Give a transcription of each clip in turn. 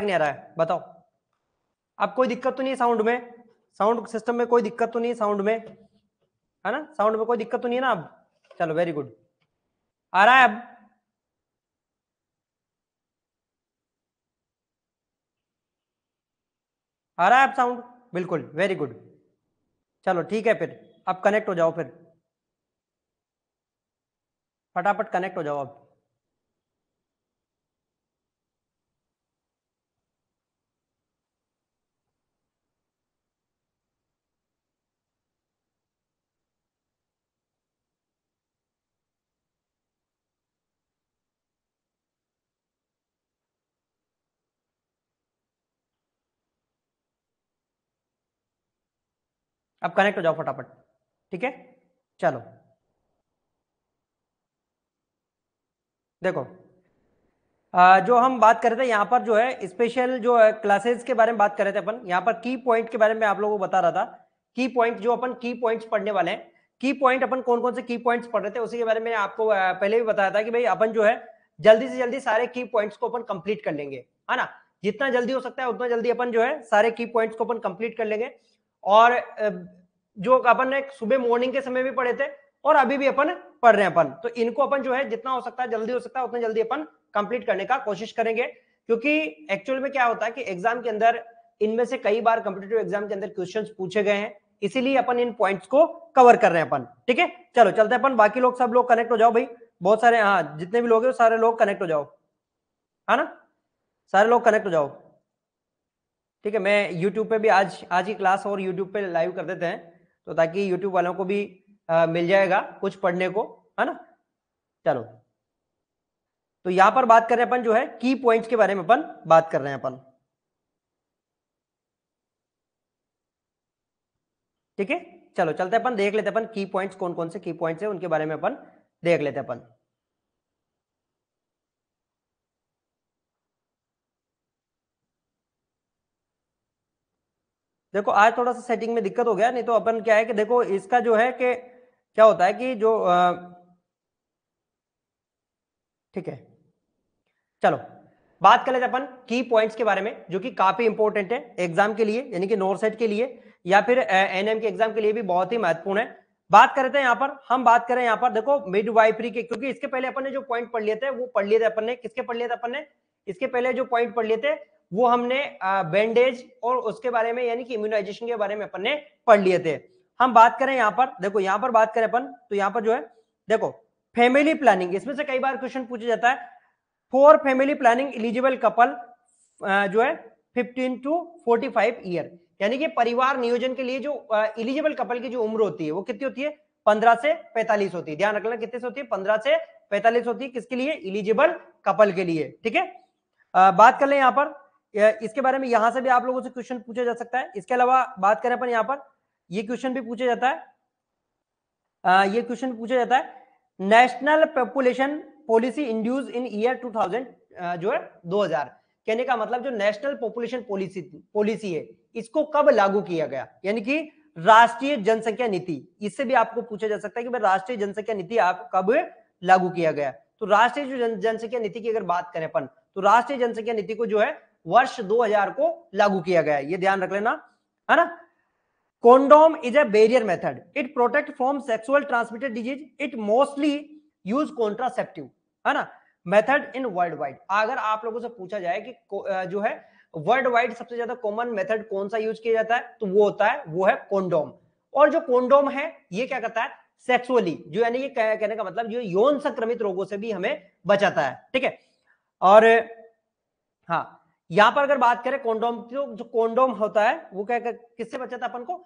नहीं आ रहा है बताओ अब कोई दिक्कत तो नहीं है साउंड में साउंड सिस्टम में कोई दिक्कत तो नहीं है साउंड में है ना साउंड में कोई दिक्कत तो नहीं है ना अब चलो वेरी गुड आ रहा है अब आ रहा है अब साउंड बिल्कुल वेरी गुड चलो ठीक है फिर अब कनेक्ट हो जाओ फिर फटाफट कनेक्ट हो जाओ अब अब कनेक्ट हो जाओ फटाफट ठीक है चलो देखो जो हम बात कर रहे थे यहाँ पर जो है स्पेशल जो क्लासेस के बारे में बात कर रहे थे अपन यहाँ पर की पॉइंट के बारे में आप लोगों को बता रहा था की पॉइंट जो अपन की पॉइंट्स पढ़ने वाले हैं की पॉइंट अपन कौन कौन से की पॉइंट्स पढ़ रहे थे उसी के बारे में आपको पहले भी बताया था कि भाई अपन जो है जल्दी से जल्दी सारे की पॉइंट्स को अपन कंप्लीट कर लेंगे है ना जितना जल्दी हो सकता है उतना जल्दी अपन जो है सारे की पॉइंट्स को अपन कंप्लीट कर लेंगे और जो अपन ने सुबह मॉर्निंग के समय भी पढ़े थे और अभी भी अपन पढ़ रहे हैं अपन तो इनको अपन जो है जितना हो सकता है जल्दी हो सकता है उतना जल्दी अपन कंप्लीट करने का कोशिश करेंगे क्योंकि एक्चुअल में क्या होता है कि एग्जाम के अंदर इनमें से कई बार कॉम्पिटेटिव एग्जाम के अंदर क्वेश्चन पूछे गए हैं इसीलिए अपन इन पॉइंट्स को कवर कर रहे हैं अपन ठीक है चलो चलते हैं अपन बाकी लोग सब लोग कनेक्ट हो जाओ भाई बहुत सारे हाँ जितने भी लोग हैं सारे लोग कनेक्ट हो जाओ है ना सारे लोग कनेक्ट हो जाओ ठीक है मैं यूट्यूब पे भी आज आज की क्लास और यूट्यूब पे लाइव कर देते हैं तो ताकि यूट्यूब वालों को भी आ, मिल जाएगा कुछ पढ़ने को है ना चलो तो यहां पर बात कर रहे हैं अपन जो है की पॉइंट्स के बारे में अपन बात कर रहे हैं अपन ठीक है चलो चलते अपन देख लेते अपन की पॉइंट्स कौन कौन से की पॉइंट्स है उनके बारे में अपन देख लेते अपन देखो आज थोड़ा सा सेटिंग में दिक्कत हो गया नहीं तो अपन क्या है कि देखो इसका जो है कि क्या होता है कि जो ठीक है चलो बात कर लेते अपन की पॉइंट्स के बारे में जो कि काफी इंपॉर्टेंट है एग्जाम के लिए यानी कि नोर सेट के लिए या फिर एनएम के एग्जाम के लिए भी बहुत ही महत्वपूर्ण है बात रहे थे यहाँ पर हम बात करें यहाँ पर देखो मिड वाइफरी के क्योंकि इसके पहले अपन ने जो पॉइंट पढ़ लिए थे वो पढ़ लिए थे अपन ने किसके पढ़ लिए थे अपन ने इसके पहले जो पॉइंट पढ़ लिए थे वो हमने बैंडेज और उसके बारे में यानी कि इम्यूनाइजेशन के बारे में अपन ने पढ़ लिए थे हम बात करें यहाँ पर देखो यहाँ पर बात करें अपन तो यहाँ पर जो है देखो फैमिली प्लानिंग इसमें से कई बार क्वेश्चन पूछा जाता है for family planning eligible couple जो है fifteen to forty five year यानी कि परिवार नियोजन के लिए जो एलिजिबल कपल की जो उम्र होती है वो कितनी होती है पंद्रह से पैतालीस होती है ध्यान रखना कितने से होती है पंद्रह से पैतालीस होती है किसके लिए इलिजिबल कपल के लिए ठीक है बात कर ले यहां पर इसके बारे में यहां से भी आप लोगों से क्वेश्चन पूछा जा सकता है इसके अलावा बात करें अपन यहाँ पर ये क्वेश्चन भी पूछा जाता है आ, ये क्वेश्चन पूछा जाता है national population policy induce in year 2000 जो है 2000 कहने का मतलब जो नेशनल पॉपुलेशन पॉलिसी पॉलिसी है इसको कब लागू किया गया यानी कि राष्ट्रीय जनसंख्या नीति इससे भी आपको पूछा जा सकता है कि राष्ट्रीय जनसंख्या नीति आप कब लागू किया गया तो राष्ट्रीय जो जनसंख्या नीति की अगर बात करें अपन तो राष्ट्रीय जनसंख्या नीति को जो है वर्ष 2000 को लागू किया गया ये ध्यान रख लेना है ना condom is a barrier method it protect from sexual transmitted disease it mostly use contraceptive है ना मेथड इन वर्ल्ड वाइड अगर आप लोगों से पूछा जाए कि जो है वर्ल्ड वाइड सबसे ज्यादा कॉमन मेथड कौन सा यूज किया जाता है तो वो होता है वो है कोंडोम और जो कोंडोम है ये क्या करता है सेक्सुअली जो यानी ये कह, कहने का मतलब जो यौन संक्रमित रोगों से भी हमें बचाता है ठीक है और हाँ यहां पर अगर बात करें कोंडोम की तो जो कोंडोम होता है वो क्या किससे बचाता अपन को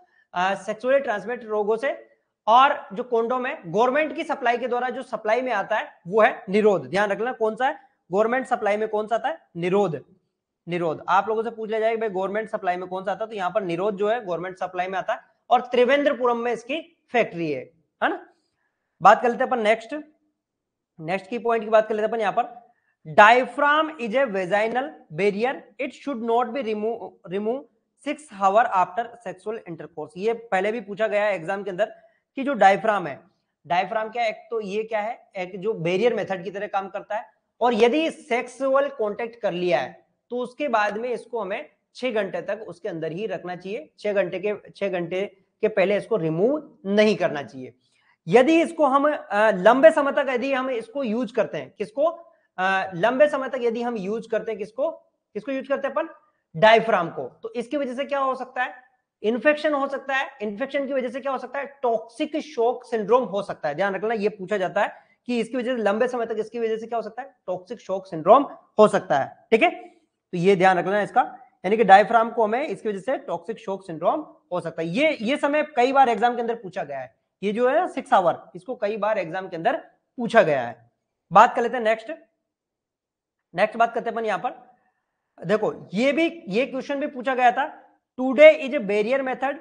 सेक्सुअली ट्रांसमिट रोगों से और जो कोंडोम है गवर्नमेंट की सप्लाई के द्वारा जो सप्लाई में आता है वो है निरोध ध्यान रखना कौन सा है गवर्नमेंट सप्लाई में कौन सा आता है निरोध निरोध आप लोगों से पूछ लिया जाएगा भाई गवर्नमेंट सप्लाई में कौन सा आता है तो यहाँ पर निरोध जो है गवर्नमेंट सप्लाई में आता है और त्रिवेंद्रपुरम में इसकी फैक्ट्री है है ना बात कर लेते हैं अपन नेक्स्ट नेक्स्ट की पॉइंट की बात कर लेते हैं अपन यहाँ पर diaphragm is a vaginal barrier it should not be remove remove six hour after sexual intercourse ये पहले भी पूछा गया एग्जाम के अंदर कि जो डायफ्राम है डायफ्राम क्या एक तो ये क्या है एक जो बेरियर मेथड की तरह काम करता है और यदि सेक्सुअल कॉन्टेक्ट कर लिया है तो उसके बाद में इसको हमें छह घंटे तक उसके अंदर ही रखना चाहिए छह घंटे के छह घंटे के पहले इसको रिमूव नहीं करना चाहिए यदि इसको हम लंबे समय तक यदि हम इसको यूज करते हैं किसको लंबे समय तक यदि हम यूज करते हैं किसको किसको यूज करते हैं अपन डायफ्राम को तो इसकी वजह से क्या हो सकता है इन्फेक्शन हो सकता है इन्फेक्शन की वजह से क्या हो सकता है टॉक्सिक शोक सिंड्रोम हो सकता है ध्यान रखना यह पूछा जाता है कि इसकी वजह से लंबे समय तक इसकी वजह से क्या हो सकता है टॉक्सिक शोक सिंड्रोम हो सकता है ठीक है तो ये ध्यान रखना इसका यानी कि डायफ्राम को हमें इसकी वजह से टॉक्सिक शोक सिंड्रोम हो सकता है ये ये समय कई बार एग्जाम के अंदर पूछा गया है ये जो है सिक्स आवर इसको कई बार एग्जाम के अंदर पूछा गया है बात कर लेते हैं नेक्स्ट नेक्स्ट बात करते अपन यहां पर देखो ये भी ये क्वेश्चन भी पूछा गया था today is a barrier method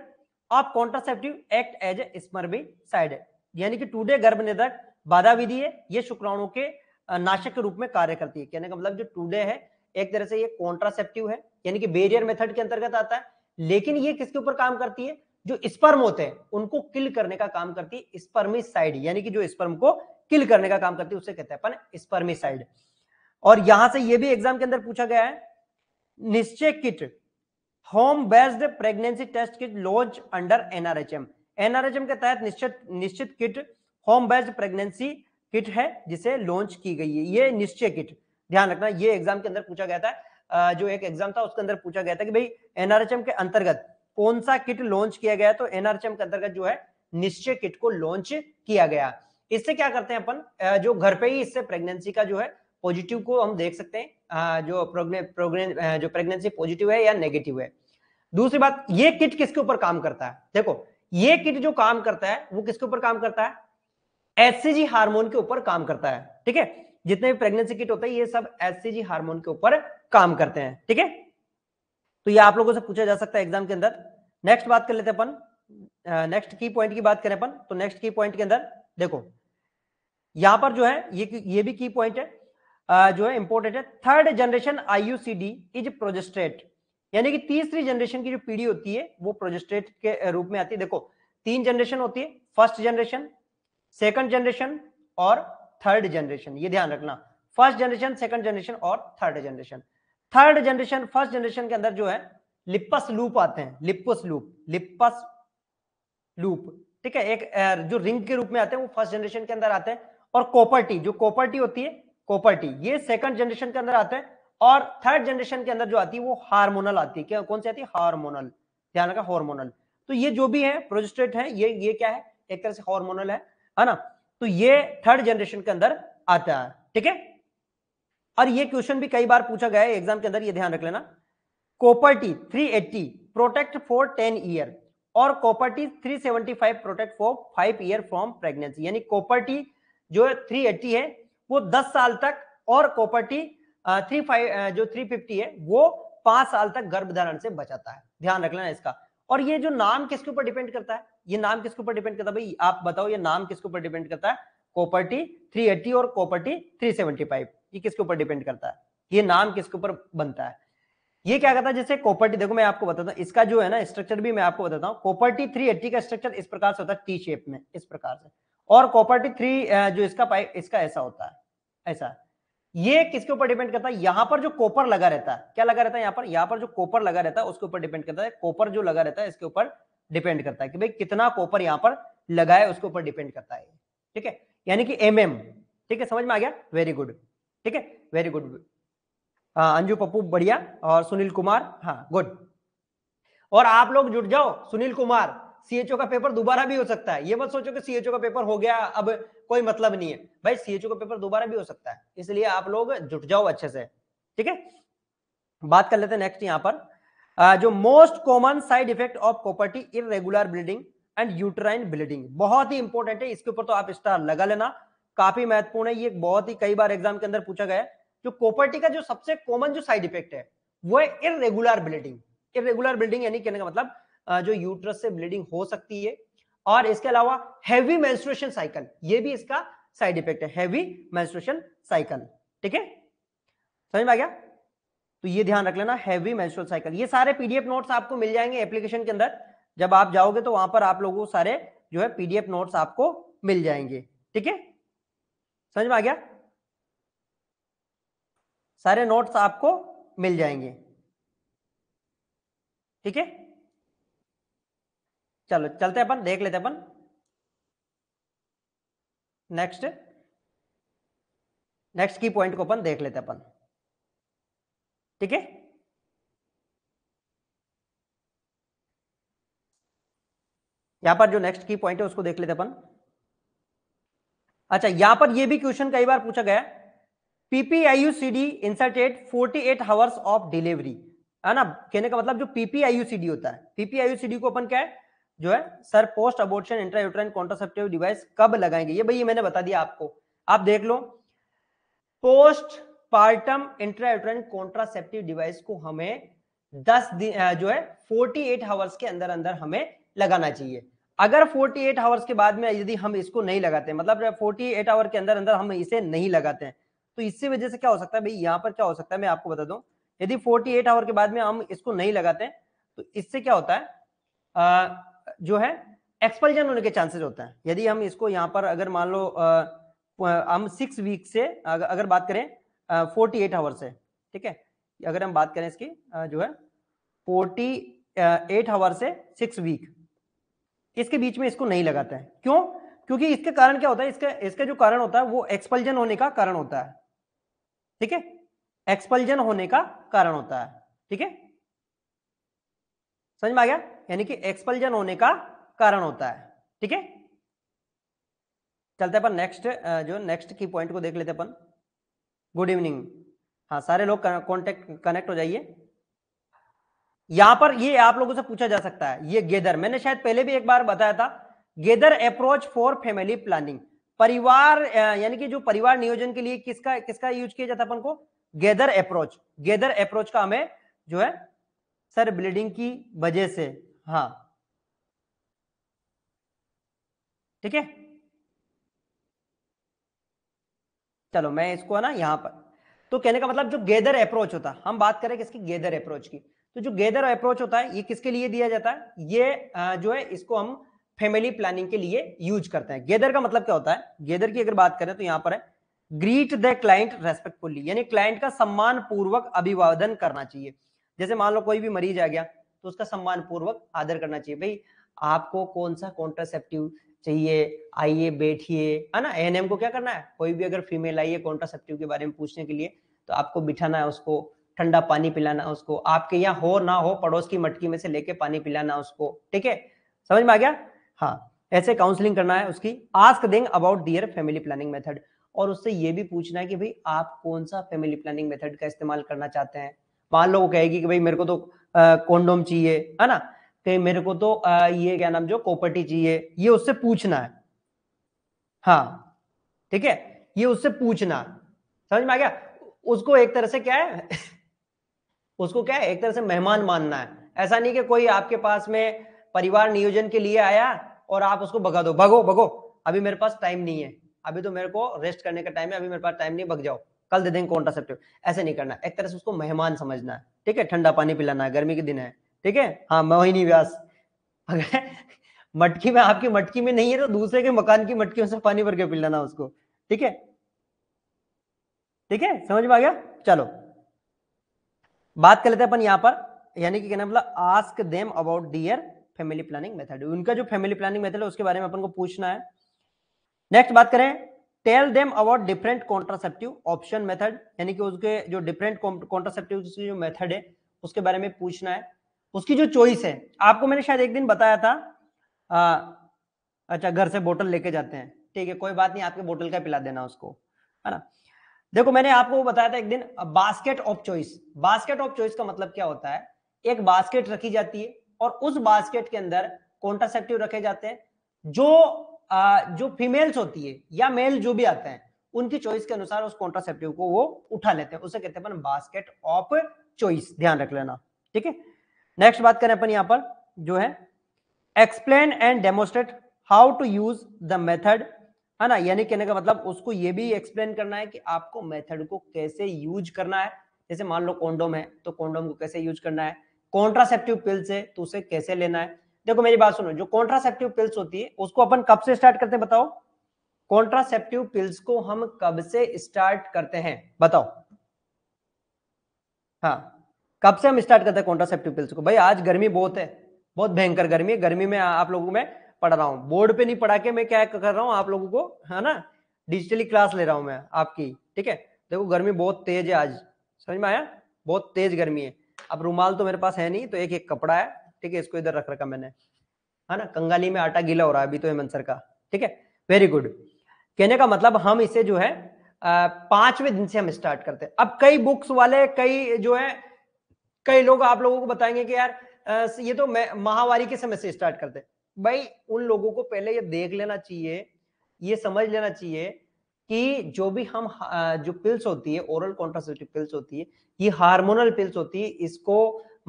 of contraceptive act as a side यानी कि टुडे गर्भ निधक बाधा विधि है ये शुक्राणु के नाशक के रूप में कार्य करती है कहने का मतलब जो टुडे है एक तरह से ये कॉन्ट्रासेप्टिव है यानी कि बेरियर मेथड के अंतर्गत आता है लेकिन ये किसके ऊपर काम करती है जो स्पर्म होते हैं उनको किल करने का काम करती है स्पर्मिसाइड यानी कि जो स्पर्म को किल करने का काम करती है उसे कहते हैं अपन स्पर्मिसाइड और यहां से यह भी एग्जाम के अंदर पूछा गया है Nishchay kit home based pregnancy test kit launch under NRHM NRHM के तहत Nishchit Nishchit kit home based pregnancy kit है जिसे लॉन्च की गई है ये निश्चय किट ध्यान रखना ये एग्जाम के अंदर पूछा गया था जो एक एग्जाम था उसके अंदर पूछा गया था कि भाई एनआरएचएम के अंतर्गत कौन सा किट लॉन्च किया गया तो एनआरएचएम के अंतर्गत जो है निश्चय किट को लॉन्च किया गया इससे क्या करते हैं अपन जो घर पे ही इससे प्रेगनेंसी का जो है पॉजिटिव को हम देख सकते हैं जो प्रोग्ने, प्रोग्ने, जो प्रेगनेंसी पॉजिटिव है या नेगेटिव है दूसरी बात ये किट किसके ऊपर काम करता है देखो ये किट जो काम करता है वो किसके ऊपर काम करता है एससीजी हार्मोन के ऊपर काम करता है ठीक है जितने भी प्रेगनेंसी किट होता है ये सब एससीजी हार्मोन के ऊपर काम करते हैं ठीक है तो ये आप लोगों से पूछा जा सकता है एग्जाम के अंदर नेक्स्ट बात कर लेते हैं अपन नेक्स्ट की पॉइंट की बात करें अपन तो नेक्स्ट की पॉइंट के अंदर देखो यहां पर जो है ये ये भी की पॉइंट है जो है इंपोर्टेंट है third generation IUCD is progesterone यानी कि तीसरी जनरेशन की जो पीढ़ी होती है वो प्रोजेस्ट्रेट के रूप में आती है देखो तीन जनरेशन होती है फर्स्ट जनरेशन सेकंड जनरेशन और थर्ड जनरेशन ये ध्यान रखना फर्स्ट जनरेशन सेकंड जनरेशन और third generation third generation first generation के अंदर जो है लिपस लूप आते हैं लिप्पस लूप लिप्पस लूप ठीक है एक जो रिंग के रूप में आते हैं वो फर्स्ट जनरेशन के अंदर आते हैं और कॉपर्टी जो कॉपर्टी होती है कॉपर टी ये सेकंड जनरेशन के अंदर आता है और थर्ड जनरेशन के अंदर जो आती है वो हार्मोनल आती है कौन सी आती है हार्मोनल ध्यान रखा हार्मोनल तो ये जो भी है प्रोजेस्ट्रेट है ये ये क्या है एक तरह से हार्मोनल है है ना तो ये थर्ड जनरेशन के अंदर आता है ठीक है और ये क्वेश्चन भी कई बार पूछा गया है एग्जाम के अंदर ये ध्यान रख लेना copper T three eighty protect for ten year और copper T three seventy five protect for five year from pregnancy यानी कॉपर टी जो थ्री एट्टी है वो 10 साल तक और कॉपर्टी थ्री फाइव जो 350 है वो पांच साल तक गर्भधारण से बचाता है ध्यान रख लेना इसका और ये जो नाम किसके ऊपर डिपेंड करता है ये नाम किसके ऊपर डिपेंड करता है भाई आप बताओ ये नाम किसके ऊपर डिपेंड करता है कॉपर्टी थ्री थ्री और थ्री सेवेंटी थ्री ये किसके ऊपर डिपेंड करता है ये नाम किसके ऊपर बनता है ये क्या कहता है जैसे कॉपर्टी देखो मैं आपको बताता हूँ इसका जो है ना स्ट्रक्चर भी मैं आपको बताता हूँ कॉपर्टी थ्री एट्टी का स्ट्रक्चर इस प्रकार से होता है टी शेप में इस प्रकार से और कॉपर्टी थ्री जो इसका पाइप इसका ऐसा होता है ऐसा ये किसके ऊपर डिपेंड करता है यहां पर जो कोपर लगा रहता है क्या लगा रहता है यहां पर यहां पर जो कॉपर लगा रहता है उसके ऊपर डिपेंड करता है कॉपर जो लगा रहता है इसके ऊपर डिपेंड करता है कि भाई कितना कोपर यहां पर लगाए उसके ऊपर डिपेंड करता है ठीक है यानी कि एम एम ठीक है समझ में आ गया वेरी गुड ठीक है वेरी गुड अंजू पप्पू बढ़िया और सुनील कुमार हाँ गुड और आप लोग जुट जाओ सुनील कुमार सीएचओ का पेपर दोबारा भी हो सकता है ये मत सोचो कि सीएचओ का पेपर हो गया अब कोई मतलब नहीं है भाई सीएचओ का पेपर दोबारा भी हो सकता है इसलिए आप लोग जुट जाओ अच्छे से ठीक है बात कर लेते हैं नेक्स्ट यहाँ पर जो most common side effect of copper T irregular bleeding and uterine bleeding बहुत ही इंपॉर्टेंट है इसके ऊपर तो आप स्टार लगा लेना काफी महत्वपूर्ण है ये बहुत ही कई बार एग्जाम के अंदर पूछा गया है जो कॉपर्टी का जो सबसे कॉमन जो साइड इफेक्ट है वो है इरेगुलर ब्लीडिंग इरेगुलर ब्लीडिंग यानी कहने का मतलब जो यूट्रस से ब्लीडिंग हो सकती है और इसके अलावा हैवी मेंस्ट्रुएशन साइकिल ये भी इसका साइड इफेक्ट है हैवी मेंस्ट्रुएशन साइकिल ठीक है समझ में आ गया तो ये ध्यान रख लेना हैवी मेंस्ट्रुअल साइकिल ये सारे पीडीएफ नोट्स आपको मिल जाएंगे एप्लीकेशन के अंदर जब आप जाओगे तो वहां पर आप लोगों को सारे जो है पीडीएफ नोट्स आपको मिल जाएंगे ठीक है समझ में आ गया सारे नोट्स आपको मिल जाएंगे ठीक है चलो चलते अपन देख लेते अपन नेक्स्ट नेक्स्ट की पॉइंट को अपन देख लेते अपन ठीक है यहां पर जो नेक्स्ट की पॉइंट है उसको देख लेते अपन अच्छा यहां पर यह भी क्वेश्चन कई बार पूछा गया PPIUCD CD inserted 48 hours of delivery है ना कहने का मतलब जो पीपीआईयूसीडी होता है पीपीआईयूसीडी को अपन क्या है जो है sir post abortion intrauterine contraceptive device कब लगाएंगे ये भाई ये मैंने बता दिया आपको आप देख लो post partum intrauterine contraceptive device को हमें 10 दिन जो है 48 आवर्स के अंदर अंदर हमें लगाना चाहिए अगर 48 आवर्स के बाद में यदि हम इसको नहीं लगाते मतलब 48 आवर के अंदर अंदर हम इसे नहीं लगाते हैं तो इसी वजह से क्या हो सकता है भाई यहाँ पर क्या हो सकता है मैं आपको बता दू यदि 48 आवर के बाद में हम इसको नहीं लगाते तो इससे क्या होता है जो है एक्सपल्जन होने के चांसेस होता है यदि हम इसको यहाँ पर अगर मान लो हम सिक्स वीक से अगर, बात करें फोर्टी एट आवर्स से ठीक है अगर हम बात करें इसकी जो है फोर्टी एट आवर से सिक्स वीक इसके बीच में इसको नहीं लगाते हैं क्यों क्योंकि इसके कारण क्या होता है इसका इसका जो कारण होता है वो एक्सपल्जन होने का कारण होता है ठीक है एक्सपल्जन होने का कारण होता है ठीक है समझ में आ गया यानी कि एक्सपल्जन होने का कारण होता है ठीक है चलते अपन नेक्स्ट जो नेक्स्ट की पॉइंट को देख लेते अपन गुड इवनिंग हाँ सारे लोग कॉन्टेक्ट कनेक्ट हो जाइए यहां पर ये आप लोगों से पूछा जा सकता है ये गेदर मैंने शायद पहले भी एक बार बताया था gather approach for family planning परिवार यानी कि जो परिवार नियोजन के लिए किसका किसका यूज किया जाता है अपन को गेदर अप्रोच गेदर अप्रोच का हमें जो है सर ब्लीडिंग की वजह से हाँ ठीक है चलो मैं इसको ना यहां पर तो कहने का मतलब जो गेदर अप्रोच होता है हम बात करें किसकी गेदर अप्रोच की तो जो गेदर अप्रोच होता है ये किसके लिए दिया जाता है ये जो है इसको हम फैमिली प्लानिंग के लिए यूज करते हैं गेदर का मतलब क्या होता है गेदर की अगर बात करें तो यहां पर है ग्रीट द क्लाइंट रेस्पेक्टफुली यानी क्लाइंट का सम्मान पूर्वक अभिवादन करना चाहिए जैसे मान लो कोई भी मरीज आ गया तो उसका सम्मान पूर्वक आदर करना चाहिए भाई आपको कौन सा कॉन्ट्रासेप्टिव चाहिए आइए बैठिए है ना एन को क्या करना है कोई भी अगर फीमेल आई है कॉन्ट्रासेप्टिव के बारे में पूछने के लिए तो आपको बिठाना है उसको ठंडा पानी पिलाना उसको आपके यहाँ हो ना हो पड़ोस की मटकी में से लेके पानी पिलाना उसको ठीक है समझ में आ गया हाँ ऐसे काउंसलिंग करना है उसकी ask them about their family planning method और उससे ये भी पूछना है कि भाई आप कौन सा फैमिली प्लानिंग मेथड का इस्तेमाल करना चाहते हैं मान लो वो कहेगी कि भाई मेरे को तो कोंडोम चाहिए है ना कि मेरे को तो आ, ये क्या नाम जो कोपर्टी चाहिए ये उससे पूछना है हाँ ठीक है ये उससे पूछना समझ में आ गया उसको एक तरह से क्या है उसको क्या है एक तरह से मेहमान मानना है ऐसा नहीं कि कोई आपके पास में परिवार नियोजन के लिए आया और आप उसको भगा दो भगो भगो अभी मेरे पास टाइम नहीं है अभी तो मेरे को रेस्ट करने का टाइम है अभी मेरे पास टाइम नहीं भग जाओ कल दे देंगे कॉन्ट्रासेप्टिव ऐसे नहीं करना एक तरह से उसको मेहमान समझना है ठीक है ठंडा पानी पिलाना है गर्मी के दिन है ठीक है हाँ मोहिनी व्यास अगर मटकी में आपकी मटकी में नहीं है तो दूसरे के मकान की मटकी में से पानी भर के पिलाना उसको ठीक है ठीक है समझ में आ गया चलो बात कर लेते हैं अपन यहाँ पर यानी कि कहना बोला ask them about their family planning method उनका जो फैमिली प्लानिंग मेथड है उसके बारे में अपन को पूछना है नेक्स्ट बात करें tell them about different contraceptive option method यानी कि उसके जो डिफरेंट कॉन्ट्रासेप्टिव जो मेथड है उसके बारे में पूछना है उसकी जो चॉइस है आपको मैंने शायद एक दिन बताया था आ, अच्छा घर से बोतल लेके जाते हैं ठीक है कोई बात नहीं आपके बोतल का पिला देना उसको है ना देखो मैंने आपको बताया था एक दिन basket of choice basket of choice का मतलब क्या होता है एक बास्केट रखी जाती है और उस बास्केट के अंदर कॉन्ट्रासेप्टिव रखे जाते हैं जो जो फीमेल्स होती है या मेल जो भी आते हैं उनकी चॉइस के अनुसार उस कॉन्ट्रासेप्टिव को वो उठा लेते हैं उसे कहते हैं अपन बास्केट ऑफ चॉइस ध्यान रख लेना ठीक है नेक्स्ट बात करें अपन यहां पर जो है explain and demonstrate how to use the method है ना यानी कहने का मतलब उसको ये भी एक्सप्लेन करना है कि आपको मेथड को कैसे यूज करना है जैसे मान लो कॉन्डोम है तो कॉन्डोम को कैसे यूज करना है कॉन्ट्रासेप्टिव पिल्स है तो उसे कैसे लेना है देखो मेरी बात सुनो जो कॉन्ट्रासेप्टिव पिल्स होती है उसको अपन कब से स्टार्ट करते हैं बताओ कॉन्ट्रासेप्टिव पिल्स को हम कब से स्टार्ट करते हैं बताओ हाँ कब से हम स्टार्ट करते हैं कॉन्ट्रासेप्टिव पिल्स को भाई आज गर्मी बहुत है बहुत भयंकर गर्मी है गर्मी में आप लोगों में पढ़ रहा हूँ बोर्ड पे नहीं पढ़ा के मैं क्या कर रहा हूँ आप लोगों को है ना डिजिटली क्लास ले रहा हूँ मैं आपकी ठीक है देखो गर्मी बहुत तेज है आज समझ में आया बहुत तेज गर्मी है अब रुमाल तो मेरे पास है नहीं तो एक एक कपड़ा है ठीक है इसको इधर रख रखा मैंने है हाँ ना कंगाली में आटा गीला हो रहा है अभी तो हेमंत सर का ठीक है वेरी गुड कहने का मतलब हम इसे जो है पांचवें दिन से हम स्टार्ट करते हैं अब कई बुक्स वाले कई जो है कई लोग आप लोगों को बताएंगे कि यार ये तो महावारी के समय से स्टार्ट करते हैं भाई उन लोगों को पहले ये देख लेना चाहिए ये समझ लेना चाहिए कि जो भी हम जो पिल्स होती है ओरल कॉन्ट्रासेप्टिव पिल्स होती है ये हार्मोनल पिल्स होती है इसको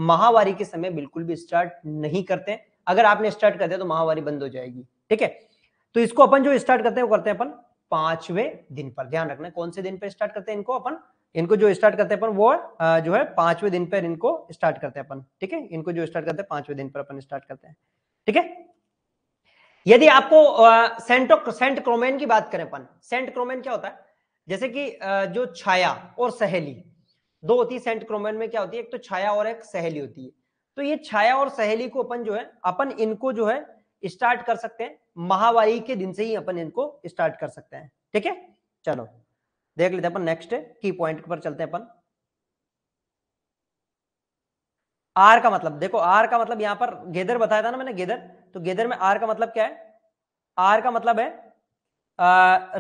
महावारी के समय बिल्कुल भी स्टार्ट नहीं करते अगर आपने स्टार्ट कर दिया तो महावारी बंद हो जाएगी ठीक है तो इसको अपन जो स्टार्ट करते हैं वो करते हैं अपन पांचवें दिन पर ध्यान रखना कौन से दिन पर स्टार्ट करते हैं इनको अपन इनको जो स्टार्ट करते हैं अपन वो जो है पांचवें दिन पर इनको स्टार्ट करते हैं अपन ठीक है इनको जो स्टार्ट करते हैं पांचवें दिन पर अपन स्टार्ट करते हैं ठीक है यदि आपको सेंटो सेंट क्रोमेन की बात करें अपन सेंट क्रोमेन क्या होता है जैसे कि जो छाया और सहेली दो होती है सेंट क्रोमेन में क्या होती है एक तो छाया और एक सहेली होती है तो ये छाया और सहेली को अपन जो है अपन इनको जो है स्टार्ट कर सकते हैं महावारी के दिन से ही अपन इनको स्टार्ट कर सकते हैं ठीक है चलो देख लेते हैं अपन नेक्स्ट की पॉइंट पर चलते हैं अपन आर का मतलब देखो आर का मतलब यहां पर गेदर बताया था ना मैंने गेदर तो गेदर में आर का मतलब क्या है आर का मतलब है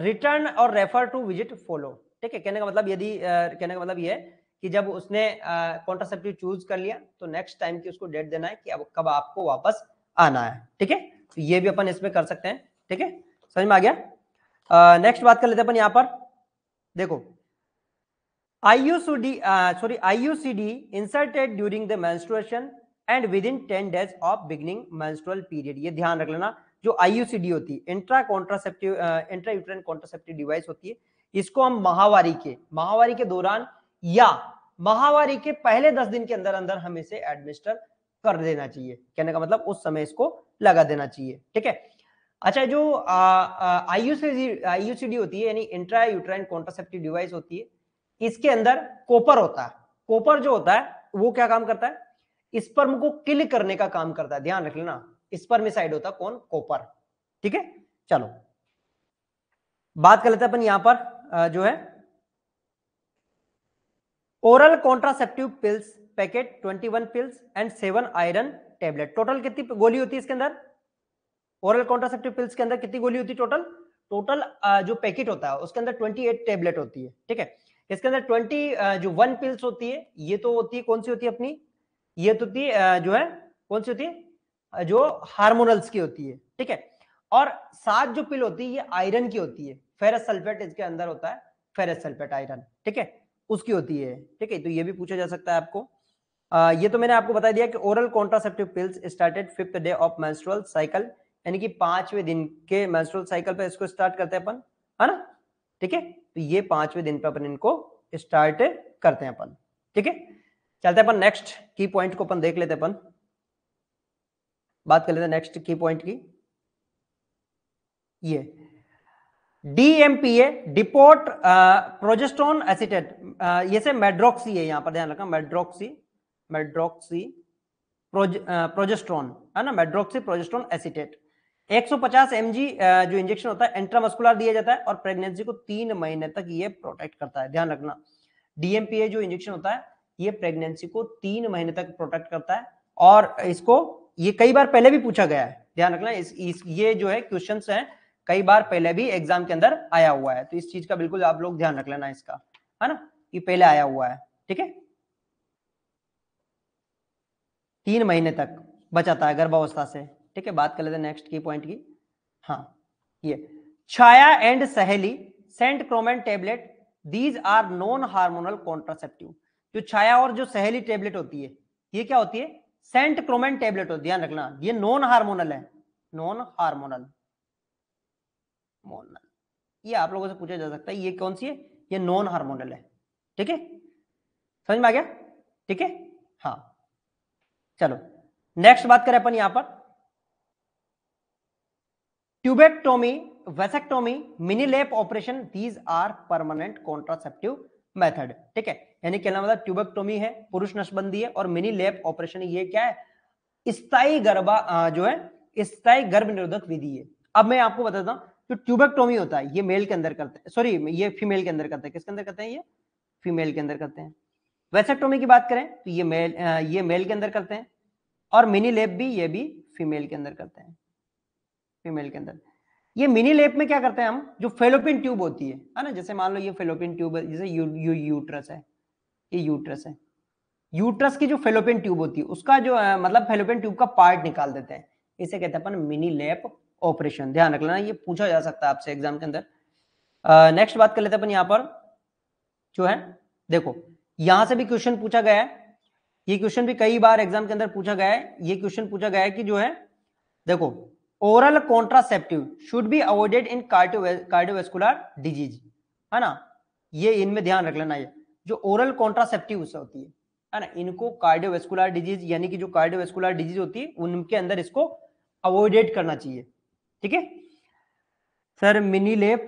रिटर्न और रेफर टू विजिट फॉलो ठीक है कहने का मतलब यदि कहने का मतलब ये है कि जब उसने कॉन्ट्रासेप्टिव चूज कर लिया तो नेक्स्ट टाइम की उसको डेट देना है कि अब कब आपको वापस आना है ठीक है तो ये भी अपन इसमें कर सकते हैं ठीक है समझ में आ गया नेक्स्ट बात कर लेते हैं अपन यहाँ पर देखो IUCD uh, sorry inserted during the the end within ten days of beginning menstrual period ये ध्यान रख लेना जो IUCD होती है intra contraceptive intra uterine contraceptive device होती है इसको हम महावारी के महावारी के दौरान या महावारी के पहले दस दिन के अंदर अंदर हमें इसे एडमिनिस्टर कर देना चाहिए कहने का मतलब उस समय इसको लगा देना चाहिए ठीक है अच्छा जो आईयूसीडी होती है यानी इंट्रा यूट्राइन कॉन्ट्रासेप्टिव डिवाइस होती है इसके अंदर कोपर होता है कोपर जो होता है वो क्या काम करता है स्पर्म को किल करने का काम करता है ध्यान रख लेना साइड होता कौन कोपर ठीक है चलो बात कर लेते हैं अपन यहां पर जो है oral contraceptive pills packet 21 pills and seven iron tablet total कितनी गोली होती है इसके अंदर ओरल कॉन्ट्रासेप्टिव पिल्स के अंदर कितनी गोली होती है टोटल टोटल जो पैकेट होता है उसके अंदर 28 टेबलेट होती है ठीक है इसके अंदर 20 जो वन पिल्स होती है ये तो होती है कौन सी होती है अपनी ये तो होती है जो है कौन सी होती है जो हार्मोनल्स की होती है ठीक है और सात जो पिल होती है ये आयरन की होती है फेरस सल्फेट इसके अंदर होता है फेरस सल्फेट आयरन ठीक है उसकी होती है ठीक है तो ये भी पूछा जा सकता है आपको आ, ये तो मैंने आपको बता दिया कि oral contraceptive pills started fifth day of menstrual cycle यानी कि पांचवें दिन के मेंस्ट्रुअल साइकिल पर इसको स्टार्ट करते हैं अपन है ना ठीक है तो ये पांचवें दिन पर अपन इनको स्टार्ट करते हैं अपन ठीक है चलते अपन नेक्स्ट की पॉइंट को अपन देख लेते अपन बात कर लेते नेक्स्ट की पॉइंट की ये डीएमपीए डिपोर्ट प्रोजेस्टोन एसिटेट ये से मेड्रोक्सी है यहां पर ध्यान रखना मेड्रोक्सी मेड्रोक्सी प्रोजेस्ट्रॉन है ना medroxy progesterone acetate 150 mg uh, जो इंजेक्शन होता है इंट्रामस्कुलर दिया जाता है और प्रेगनेंसी को तीन महीने तक ये प्रोटेक्ट करता है ध्यान रखना डीएमपीए जो इंजेक्शन होता है ये प्रेगनेंसी को तीन महीने तक प्रोटेक्ट करता है और इसको ये कई बार पहले भी पूछा गया है ध्यान रखना इस, इस ये जो है क्वेश्चन है कई बार पहले भी एग्जाम के अंदर आया हुआ है तो इस चीज का बिल्कुल आप लोग ध्यान रख लेना इसका है ना ये पहले आया हुआ है ठीक है तीन महीने तक बचाता है गर्भावस्था से ठीक है बात कर लेते हैं नेक्स्ट की पॉइंट की हाँ ये Chhaya and Saheli centchroman tablet these are non hormonal contraceptive जो छाया और जो सहेली टेबलेट होती है ये क्या होती है सेंट क्रोमेन टेबलेट होती है ध्यान रखना ये नॉन हार्मोनल है नॉन हार्मोनल हार्मोनल ये आप लोगों से पूछा जा सकता है ये कौन सी है ये नॉन हार्मोनल है ठीक है समझ में आ गया ठीक है हाँ चलो नेक्स्ट बात करें अपन यहां पर tubectomy vasectomy minilap operation these are permanent contraceptive method ठीक है यानी कहना मतलब ट्यूबेक्टोमी है पुरुष नशबंदी है और मिनीलेप ऑपरेशन ये क्या है स्थायी गर्भा जो है स्थायी गर्भ निरोधक विधि है अब मैं आपको बताता हूं तो ट्यूबेक्टोमी होता है ये मेल के अंदर करते हैं सॉरी ये फीमेल के अंदर करते हैं किसके अंदर करते हैं ये फीमेल के अंदर करते हैं वेसेक्टोमी की बात करें तो ये मेल ये मेल के अंदर करते हैं और मिनी लेप भी ये भी फीमेल के अंदर करते हैं फीमेल के अंदर ये मिनी लेप में क्या करते हैं हम जो फेलोपिन ट्यूब होती है है ना जैसे मान लो ये फेलोपिन ट्यूब है जैसे यू, यू, यूट्रस है ये यूट्रस है यूट्रस की जो फेलोपिन ट्यूब होती है उसका जो मतलब फेलोपिन ट्यूब का पार्ट निकाल देते हैं इसे कहते हैं अपन मिनी लेप ऑपरेशन ध्यान रख लेना ये पूछा जा सकता है आपसे एग्जाम के अंदर नेक्स्ट बात कर लेते हैं अपन यहाँ पर जो है देखो यहां से भी क्वेश्चन पूछा गया है ये क्वेश्चन भी कई बार एग्जाम के अंदर पूछा गया है ये क्वेश्चन पूछा गया है कि जो है देखो oral contraceptive should be avoided in cardiovascular disease है ना ये इनमें ध्यान रख लेना ये जो ओरल कॉन्ट्रासेप्टिव होती है है ना इनको कार्डियोवेस्कुलर डिजीज यानी कि जो कार्डियोवेस्कुलर डिजीज होती है उनके अंदर इसको अवॉइडेड करना चाहिए ठीक है sir mini lap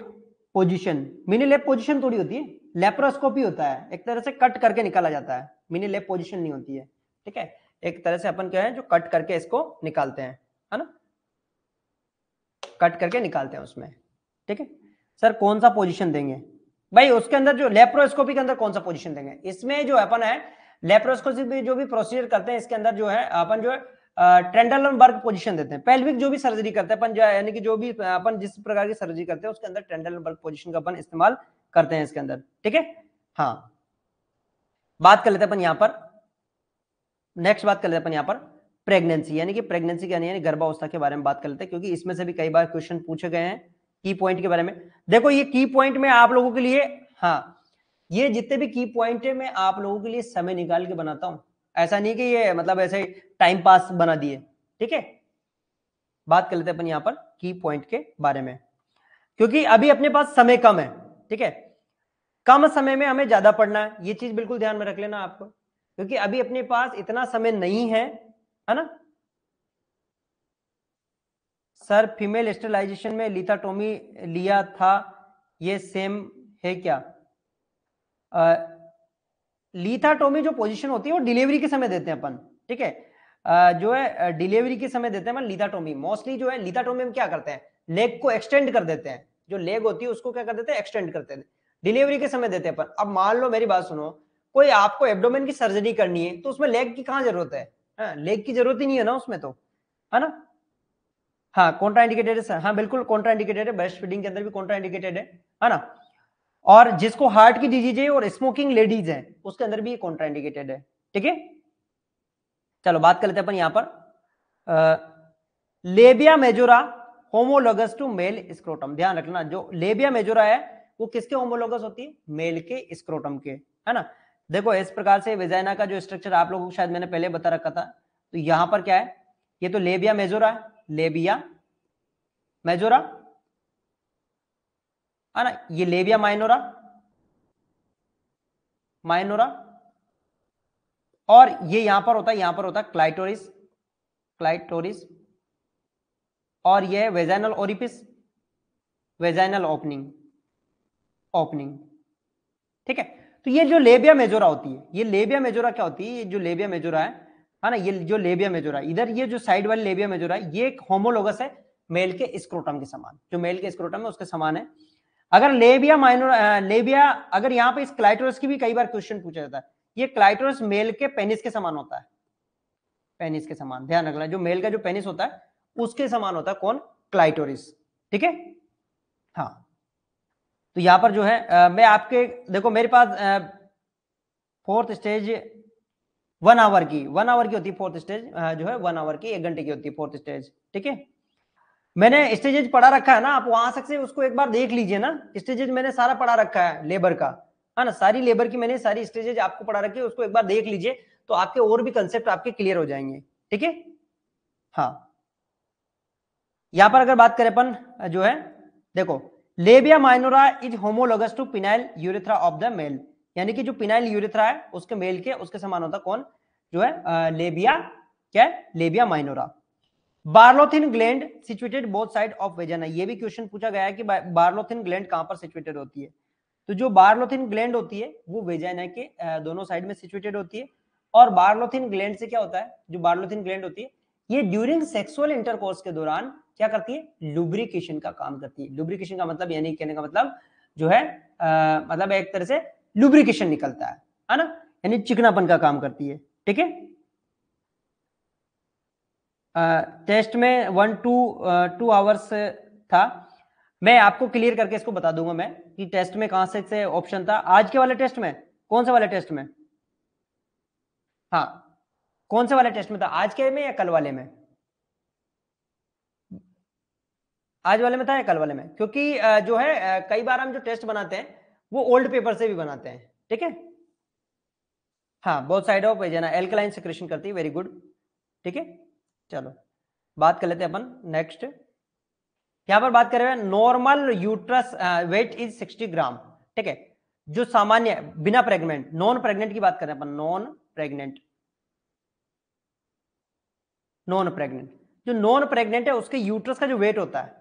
position mini lap position थोड़ी होती है लेप्रोस्कोपी होता है एक तरह से कट करके निकाला जाता है मिनी लेप पोजिशन नहीं होती है ठीक है एक तरह से अपन क्या है जो कट करके इसको निकालते हैं है ना कट करके निकालते हैं उसमें ठीक है सर कौन सा पोजिशन देंगे भाई उसके अंदर जो लेप्रोस्कोपी के अंदर कौन सा पोजिशन देंगे इसमें जो अपन है लेप्रोस्कोपी जो भी प्रोसीजर करते हैं इसके अंदर जो है अपन जो है ट्रेंडलन वर्ग पोजिशन देते हैं पेल्विक जो भी सर्जरी करते हैं अपन यानी कि जो भी अपन जिस प्रकार की सर्जरी करते हैं उसके अंदर ट्रेंडलन वर्ग पोजिशन का अपन इस्तेमाल करते हैं इसके अंदर ठीक है हाँ बात कर लेते हैं अपन यहाँ पर नेक्स्ट बात कर लेते हैं अपन यहाँ पर प्रेगनेंसी यानी कि प्रेगनेंसी क्या यानी गर्भावस्था के बारे में बात कर लेते हैं क्योंकि इसमें से भी कई बार क्वेश्चन पूछे गए हैं की पॉइंट के बारे में देखो ये की पॉइंट में आप लोगों के लिए हाँ ये जितने भी की पॉइंट है मैं आप लोगों के लिए समय निकाल के बनाता हूँ ऐसा नहीं कि ये मतलब ऐसे टाइम पास बना दिए ठीक है बात कर लेते अपन यहां पर की पॉइंट के बारे में क्योंकि अभी अपने पास समय कम है ठीक है कम समय में हमें ज्यादा पढ़ना है ये चीज बिल्कुल ध्यान में रख लेना आपको क्योंकि अभी अपने पास इतना समय नहीं है है ना सर फीमेल स्टेलाइजेशन में लिथाटोमी लिया था ये सेम है क्या आ, लीथाटोमी जो पोजीशन होती है वो डिलीवरी के समय देते हैं अपन ठीक है जो है डिलीवरी के समय देते हैं लीथाटोमी मोस्टली जो है लीथाटोमी हम क्या करते हैं लेग को एक्सटेंड कर देते हैं जो लेग होती है उसको क्या कर देते हैं एक्सटेंड करते हैं डिलीवरी के समय देते हैं अपन अब मान लो मेरी बात सुनो कोई आपको एब्डोमेन की सर्जरी करनी है तो उसमें लेग की कहाँ जरूरत है लेग हाँ, की जरूरत ही नहीं है ना उसमें तो है ना हाँ कॉन्ट्राइंडिकेटेड है हाँ बिल्कुल कॉन्ट्राइंडिकेटेड है ब्रेस्ट फीडिंग के अंदर भी कॉन्ट्राइंडिकेटेड है है ना और जिसको हार्ट की डिजीज है और स्मोकिंग लेडीज है उसके अंदर भी ये कॉन्ट्राइंडिकेटेड है ठीक है चलो बात कर लेते हैं अपन यहां पर labia majora homologous to male scrotum ध्यान रखना जो लेबिया मेजोरा है वो किसके होमोलोगस होती है मेल के स्क्रोटम के है ना देखो इस प्रकार से वेजाइना का जो स्ट्रक्चर आप लोगों को शायद मैंने पहले बता रखा था तो यहां पर क्या है ये तो लेबिया मेजोरा है लेबिया मेजोरा है ना ये लेबिया माइनोरा माइनोरा और ये यहां पर होता है यहां पर होता है क्लाइटोरिस क्लाइटोरिस और ये vaginal orifice vaginal opening opening ठीक है तो ये जो लेबिया मेजोरा होती है ये लेबिया मेजोरा क्या होती है ये जो लेबिया मेजोरा है है ना ये जो लेबिया मेजोरा इधर ये जो साइड वाली लेबिया मेजोरा है ये एक होमोलोगस है मेल के स्क्रोटम के समान जो मेल के स्क्रोटम है उसके समान है अगर लेबिया माइनोर लेबिया अगर यहाँ पे इस क्लाइटोरस की भी कई बार क्वेश्चन पूछा जाता है ये क्लाइटोरस मेल के पेनिस के समान होता है पेनिस के समान ध्यान रखना जो मेल का जो पेनिस होता है उसके समान होता है कौन क्लाइटोरिस ठीक है हाँ तो यहाँ पर जो है आ, मैं आपके देखो मेरे पास फोर्थ स्टेज वन आवर की वन आवर की होती है फोर्थ स्टेज जो है वन आवर की एक घंटे की होती है फोर्थ स्टेज ठीक है मैंने स्टेजेज पढ़ा रखा है ना आप वहां से उसको एक बार देख लीजिए ना स्टेजेज मैंने सारा पढ़ा रखा है लेबर का है हाँ ना सारी लेबर की मैंने सारी स्टेजेज आपको पढ़ा रखी है उसको एक बार देख लीजिए तो आपके और भी कंसेप्ट आपके क्लियर हो जाएंगे ठीक है हाँ यहां पर अगर बात करें अपन जो है देखो labia minora is homologous to penile urethra of the male यानी कि जो पिनाइल यूरिथ्रा है उसके मेल के उसके समान होता कौन जो है लेबिया क्या है labia minora Bartholin gland situated both side of vagina ये भी क्वेश्चन पूछा गया है कि बार्लोथिन ग्लैंड कहां पर सिचुएटेड होती है तो जो बार्लोथिन ग्लैंड होती है वो वेजाना के दोनों साइड में सिचुएटेड होती है और बार्लोथिन ग्लैंड से क्या होता है जो बार्लोथिन ग्लैंड होती है ये ड्यूरिंग सेक्सुअल इंटरकोर्स के दौरान क्या करती है लुब्रिकेशन का काम करती है लुब्रिकेशन का मतलब यानी कहने का मतलब जो है आ, मतलब एक तरह से लुब्रिकेशन निकलता है है ना यानी चिकनापन का काम करती है ठीक है टेस्ट में वन टू टू आवर्स था मैं आपको क्लियर करके इसको बता दूंगा मैं कि टेस्ट में कहां से, से ऑप्शन था आज के वाले टेस्ट में कौन से वाले टेस्ट में हाँ कौन से वाले टेस्ट में था आज के में या कल वाले में आज वाले में था या कल वाले में क्योंकि जो है कई बार हम जो टेस्ट बनाते हैं वो ओल्ड पेपर से भी बनाते हैं ठीक है हाँ बहुत साइड ऑफ एजेना एल्कलाइन से करती है वेरी गुड ठीक है चलो बात कर लेते हैं अपन नेक्स्ट यहां पर बात कर रहे हैं normal uterus weight is 60 gram ठीक है जो सामान्य बिना प्रेग्नेंट नॉन प्रेग्नेंट की बात कर रहे हैं अपन नॉन प्रेग्नेंट नॉन प्रेग्नेंट जो नॉन प्रेग्नेंट है उसके यूट्रस का जो वेट होता है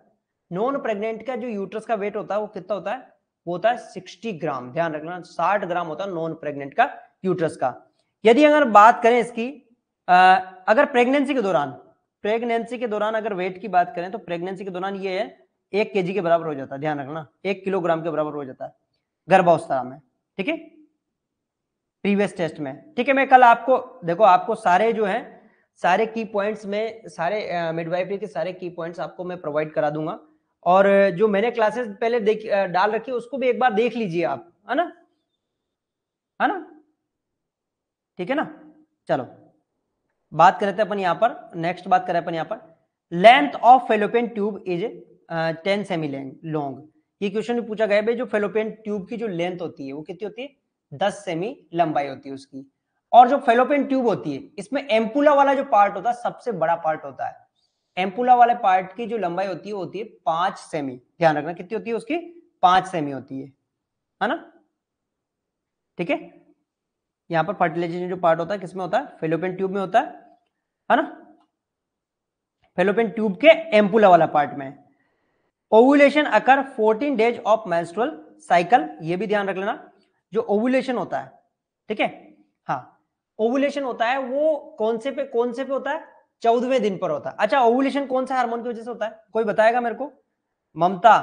नॉन प्रेग्नेंट का जो यूट्रस का वेट होता है वो कितना होता है वो होता है सिक्सटी ग्राम ध्यान रखना साठ ग्राम होता है नॉन प्रेग्नेंट का यूट्रस का यदि अगर बात करें इसकी अगर प्रेगनेंसी के दौरान प्रेगनेंसी के दौरान अगर वेट की बात करें तो प्रेगनेंसी के दौरान ये है एक के के बराबर हो जाता है ध्यान रखना एक किलोग्राम के बराबर हो जाता है गर्भावस्था में ठीक है प्रीवियस टेस्ट में ठीक है मैं कल आपको देखो आपको सारे जो है सारे की पॉइंट्स में सारे मिडवाइफरी के सारे की पॉइंट्स आपको मैं प्रोवाइड करा दूंगा और जो मैंने क्लासेस पहले देख डाल रखी उसको भी एक बार देख लीजिए आप है ना है ना ठीक है ना चलो बात करते हैं अपन यहाँ पर नेक्स्ट बात करें अपन यहाँ पर length of fallopian tube is ten cm long ये क्वेश्चन भी पूछा गया भाई जो फेलोपियन ट्यूब की जो लेंथ होती है वो कितनी होती है दस सेमी लंबाई होती है उसकी और जो फेलोपियन ट्यूब होती है इसमें एम्पुला वाला जो पार्ट होता है सबसे बड़ा पार्ट होता है एम्पुला वाले पार्ट की जो लंबाई होती है होती है पांच सेमी ध्यान रखना कितनी होती है उसकी पांच सेमी होती है है ना ठीक है यहां पर फर्टिलाइजेशन जो पार्ट होता है किसमें होता है फेलोपियन ट्यूब में होता है है ना फेलोपियन ट्यूब के एम्पुला वाला पार्ट में ovulation occur 14 days of menstrual cycle ये भी ध्यान रख लेना जो ओवुलेशन होता है ठीक है हाँ ओवुलेशन होता है वो कौन से पे कौन से पे होता है चौदहवें दिन पर होता है अच्छा ओवुलेशन कौन सा हार्मोन की वजह से होता है कोई बताएगा मेरे को ममता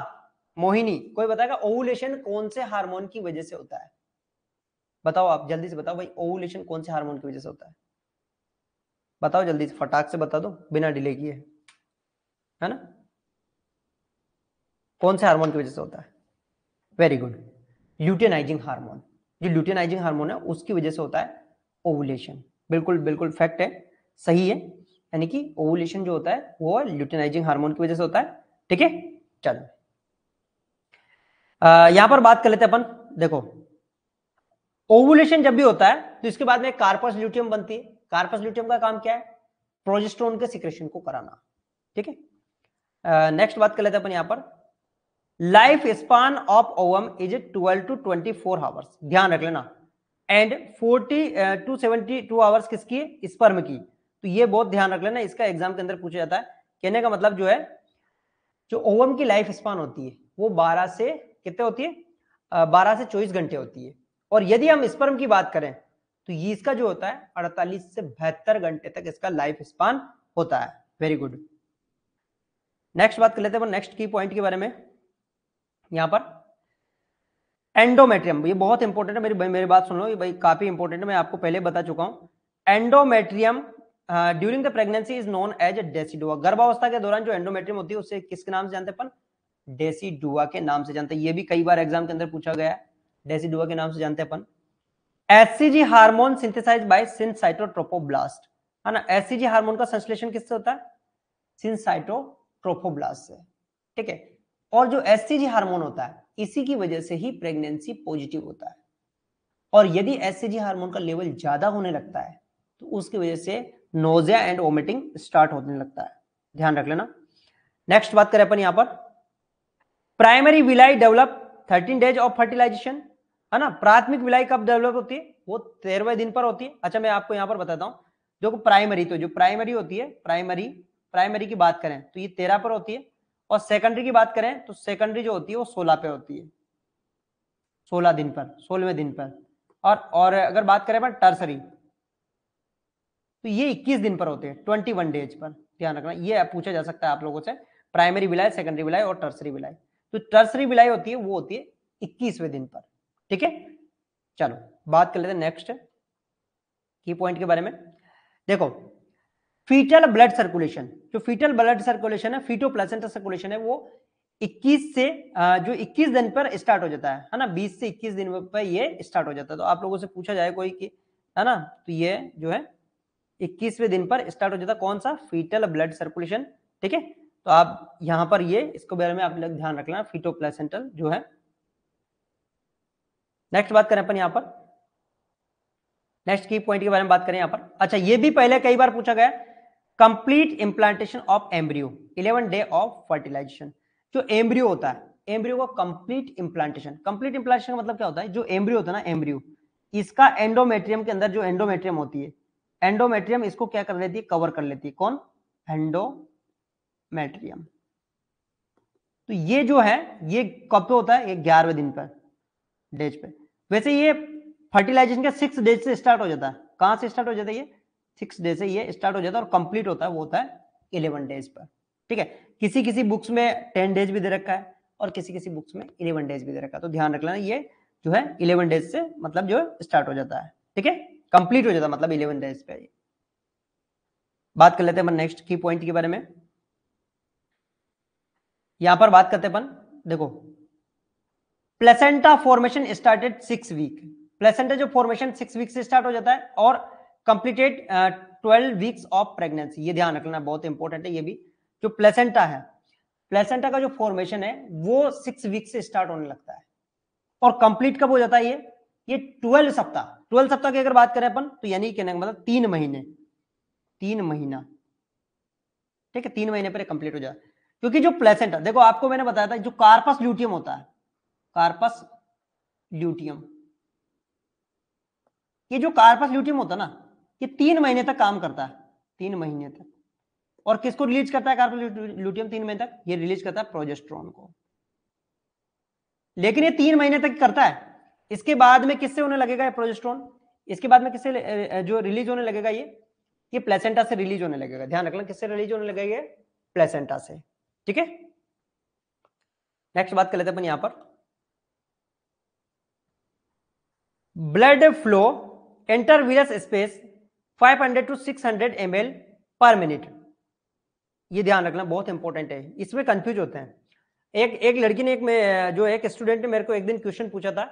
मोहिनी कोई बताएगा ओवुलेशन कौन से हार्मोन की वजह से होता है बताओ आप जल्दी से बताओ भाई ओवुलेशन कौन से हार्मोन की वजह से होता है बताओ जल्दी से फटाक से बता दो बिना डिले किए है।, है ना कौन से हार्मोन की वजह से होता है वेरी गुड ल्यूटेनाइजिंग हार्मोन जो ल्यूटेनाइजिंग हार्मोन है उसकी वजह से होता है ओवुलेशन बिल्कुल बिल्कुल फैक्ट है सही है यानी कि ओवुलेशन जो होता है वो ल्यूटेनाइजिंग हार्मोन की वजह से होता है ठीक है चलो यहां पर बात कर लेते हैं अपन देखो ओवुलेशन जब भी होता है तो इसके बाद में कार्पस ल्यूटियम बनती है कार्पस ल्यूटियम का काम क्या है प्रोजेस्ट्रोन के सिक्रेशन को कराना ठीक है नेक्स्ट बात कर लेते हैं अपन यहां पर life span of ovum is 12 to 24 hours ध्यान रख लेना and 40 to seventy two hours किसकी स्पर्म की तो ये बहुत ध्यान रख लेना इसका एग्जाम के अंदर पूछा जाता है कहने का मतलब जो है जो ओवम की लाइफ स्पान होती है वो 12 से कितने होती है uh, 12 से 24 घंटे होती है और यदि हम स्पर्म की बात करें तो ये इसका जो होता है 48 से बहत्तर घंटे तक इसका लाइफ स्पान होता है वेरी गुड नेक्स्ट बात कर लेते हैं नेक्स्ट की पॉइंट के बारे में यहां पर एंडोमेट्रियम ये बहुत इंपॉर्टेंट है मेरी मेरी बात सुन लो ये भाई काफी इंपॉर्टेंट है मैं आपको पहले बता चुका हूं endometrium during the pregnancy is known as decidua गर्भावस्था के दौरान जो एंडोमेट्रियम होती है उसे किसके नाम से जानते हैं अपन डेसीडुआ के नाम से जानते हैं ये भी कई बार एग्जाम के अंदर पूछा गया है डेसिडुआ के नाम से जानते अपन HCG hormone synthesized by syncytiotrophoblast है ना एससीजी हार्मोन का संश्लेषण किससे होता है सिंसाइटोट्रोपोब्लास्ट से ठीक है और जो एससीजी हार्मोन होता है इसी की वजह से ही प्रेगनेंसी पॉजिटिव होता है और यदि एससीजी हार्मोन का लेवल ज्यादा होने लगता है तो उसकी वजह से नोजिया एंड वोमिटिंग स्टार्ट होने लगता है ध्यान रख लेना नेक्स्ट बात करें अपन यहां पर primary villi develop 13 days of fertilization है ना प्राथमिक विलाई कब डेवलप होती है वो तेरहवें दिन पर होती है अच्छा मैं आपको यहाँ पर बताता हूँ जो प्राइमरी तो जो प्राइमरी होती है प्राइमरी प्राइमरी की बात करें तो ये तेरह पर होती है और सेकेंडरी की बात करें तो सेकेंडरी जो होती है वो सोलह पे होती है सोलह दिन पर सोलहवें दिन पर और और अगर बात करें पर टर्सरी तो ये 21 दिन पर होते हैं वन डेज पर ध्यान रखना ये पूछा जा सकता है आप लोगों से प्राइमरी विलाय सेकेंडरी विलाय और टर्सरी विलाय तो टर्सरी विलाय होती है वो होती है इक्कीसवें दिन पर ठीक है चलो बात कर लेते हैं नेक्स्ट की पॉइंट के बारे में देखो फीटल ब्लड सर्कुलेशन जो फीटल ब्लड सर्कुलेशन है फीटो सर्कुलेशन है वो 21 से जो 21 दिन पर स्टार्ट हो जाता है है ना 20 से 21 दिन पर ये स्टार्ट हो जाता है तो आप लोगों से पूछा जाए कोई कि है ना तो ये जो है 21वें दिन पर स्टार्ट हो जाता है कौन सा फीटल ब्लड सर्कुलेशन ठीक है तो आप यहाँ पर ये इसको बारे में आप लोग ध्यान रखना फीटो प्लेसेंटल जो है नेक्स्ट बात करें अपन यहां पर नेक्स्ट की पॉइंट के बारे में बात करें यहां पर अच्छा ये भी पहले कई बार पूछा गया complete implantation of embryo eleven day of fertilization जो एम्ब्रियो होता है एम्ब्रियो का कंप्लीट इम्प्लांटेशन कंप्लीट इम्प्लांटेशन का मतलब क्या होता है जो एम्ब्रियो होता है ना एम्ब्रियो इसका एंडोमेट्रियम के अंदर जो एंडोमेट्रियम होती है एंडोमेट्रियम इसको क्या कर लेती है कवर कर लेती है कौन एंडोमेट्रियम तो ये जो है ये कब पे होता है ये ग्यारहवें दिन पर डेज पे वैसे ये फर्टिलाइजेशन का सिक्स डेज से स्टार्ट हो जाता है कहां से स्टार्ट हो जाता है ये सिक्स डेज से ये स्टार्ट हो जाता है और कंप्लीट होता है वो होता है इलेवन डेज पर ठीक है किसी किसी बुक्स में टेन डेज भी दे रखा है और किसी किसी बुक्स में इलेवन डेज भी दे रखा है तो ध्यान रख लेना ये जो है इलेवन डेज से मतलब जो स्टार्ट हो जाता है ठीक है कंप्लीट हो जाता है मतलब इलेवन डेज पे बात कर लेते हैं नेक्स्ट की पॉइंट के बारे में यहां पर बात करते अपन देखो placenta formation started six week placenta जो फॉर्मेशन सिक्स वीक से स्टार्ट हो जाता है और completed twelve weeks of pregnancy ये ध्यान रखना बहुत इंपॉर्टेंट है ये भी जो प्लेसेंटा है प्लेसेंटा का जो फॉर्मेशन है वो सिक्स वीक से स्टार्ट होने लगता है और कंप्लीट कब हो जाता है ये ये ट्वेल्व सप्ताह ट्वेल्व सप्ताह की अगर बात करें अपन तो यानी कहने का मतलब तीन महीने तीन महीना ठीक है तीन महीने पर कंप्लीट हो जाता है क्योंकि जो प्लेसेंटा देखो आपको मैंने बताया था जो कार्पस ल्यूटियम होता है कार्पस ल्यूटियम ये जो कार्पस ल्यूटियम होता है ना ये तीन महीने तक काम करता है तीन महीने तक और किसको रिलीज करता है कार्पस ल्यूटियम तीन महीने तक ये रिलीज करता है प्रोजेस्ट्रॉन को लेकिन ये तीन महीने तक करता है इसके बाद में किससे होने लगेगा प्रोजेस्ट्रॉन इसके बाद में किससे जो रिलीज होने लगेगा ये ये प्लेसेंटा से रिलीज होने लगेगा ध्यान रखना किससे रिलीज होने लगेगा ये प्लेसेंटा से ठीक है नेक्स्ट बात कर लेते हैं अपन यहां पर blood flow intervenous space 500 to 600 ml per minute ये ध्यान रखना बहुत इंपॉर्टेंट है इसमें कंफ्यूज होते हैं एक एक लड़की ने एक में, जो एक स्टूडेंट ने मेरे को एक दिन क्वेश्चन पूछा था